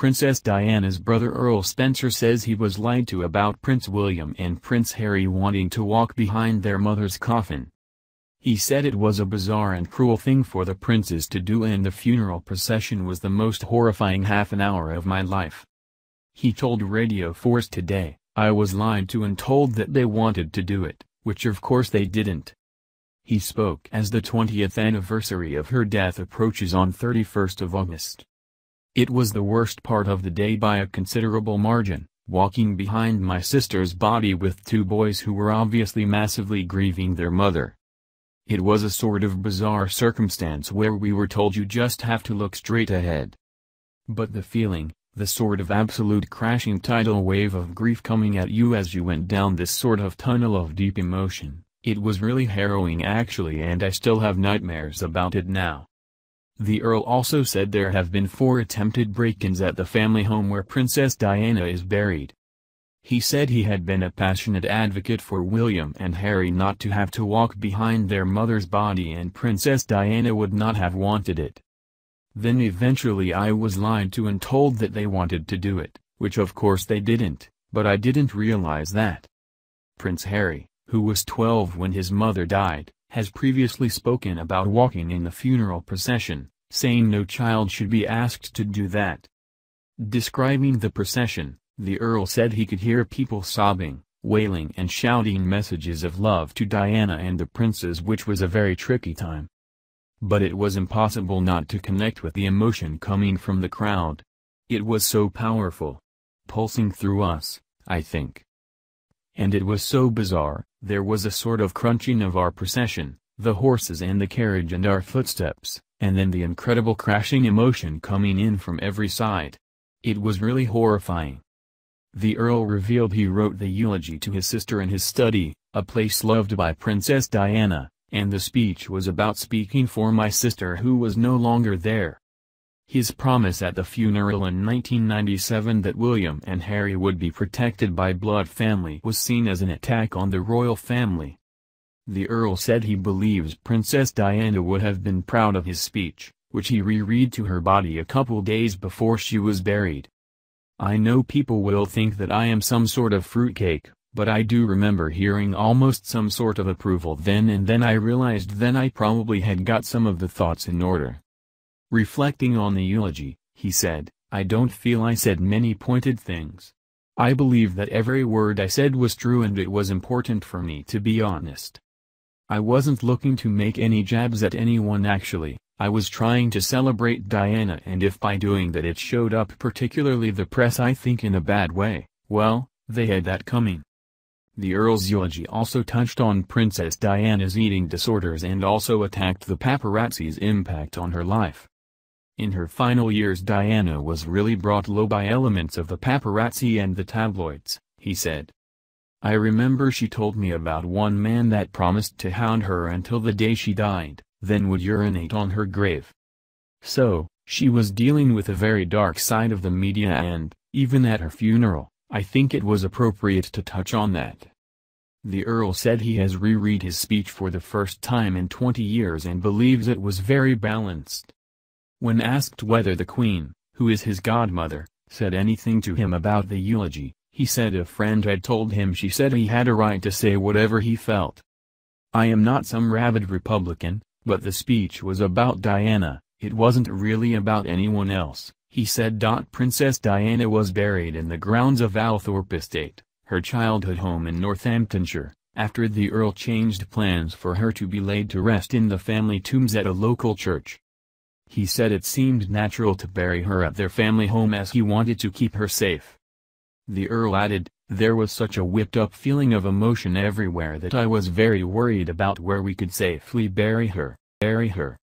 Princess Diana's brother Earl Spencer says he was lied to about Prince William and Prince Harry wanting to walk behind their mother's coffin. He said it was a bizarre and cruel thing for the princes to do and the funeral procession was the most horrifying half an hour of my life. He told Radio Force today, I was lied to and told that they wanted to do it, which of course they didn't. He spoke as the 20th anniversary of her death approaches on 31st of August. It was the worst part of the day by a considerable margin, walking behind my sister's body with two boys who were obviously massively grieving their mother. It was a sort of bizarre circumstance where we were told you just have to look straight ahead. But the feeling, the sort of absolute crashing tidal wave of grief coming at you as you went down this sort of tunnel of deep emotion, it was really harrowing actually and I still have nightmares about it now. The Earl also said there have been four attempted break-ins at the family home where Princess Diana is buried. He said he had been a passionate advocate for William and Harry not to have to walk behind their mother's body and Princess Diana would not have wanted it. Then eventually I was lied to and told that they wanted to do it, which of course they didn't, but I didn't realize that. Prince Harry, who was 12 when his mother died, has previously spoken about walking in the funeral procession, saying no child should be asked to do that. Describing the procession, the Earl said he could hear people sobbing, wailing and shouting messages of love to Diana and the princes which was a very tricky time. But it was impossible not to connect with the emotion coming from the crowd. It was so powerful. Pulsing through us, I think. And it was so bizarre, there was a sort of crunching of our procession, the horses and the carriage and our footsteps, and then the incredible crashing emotion coming in from every side. It was really horrifying. The Earl revealed he wrote the eulogy to his sister in his study, a place loved by Princess Diana, and the speech was about speaking for my sister who was no longer there. His promise at the funeral in 1997 that William and Harry would be protected by blood family was seen as an attack on the royal family, the Earl said he believes Princess Diana would have been proud of his speech, which he reread to her body a couple days before she was buried. I know people will think that I am some sort of fruitcake, but I do remember hearing almost some sort of approval then and then I realized then I probably had got some of the thoughts in order. Reflecting on the eulogy, he said, I don't feel I said many pointed things. I believe that every word I said was true and it was important for me to be honest. I wasn't looking to make any jabs at anyone actually, I was trying to celebrate Diana and if by doing that it showed up particularly the press I think in a bad way, well, they had that coming. The Earl's eulogy also touched on Princess Diana's eating disorders and also attacked the paparazzi's impact on her life. In her final years Diana was really brought low by elements of the paparazzi and the tabloids, he said. I remember she told me about one man that promised to hound her until the day she died, then would urinate on her grave. So, she was dealing with a very dark side of the media and, even at her funeral, I think it was appropriate to touch on that. The Earl said he has reread his speech for the first time in 20 years and believes it was very balanced. When asked whether the Queen, who is his godmother, said anything to him about the eulogy, he said a friend had told him she said he had a right to say whatever he felt. I am not some rabid Republican, but the speech was about Diana, it wasn't really about anyone else, he said. Princess Diana was buried in the grounds of Althorpe Estate, her childhood home in Northamptonshire, after the Earl changed plans for her to be laid to rest in the family tombs at a local church. He said it seemed natural to bury her at their family home as he wanted to keep her safe. The Earl added, There was such a whipped-up feeling of emotion everywhere that I was very worried about where we could safely bury her, bury her.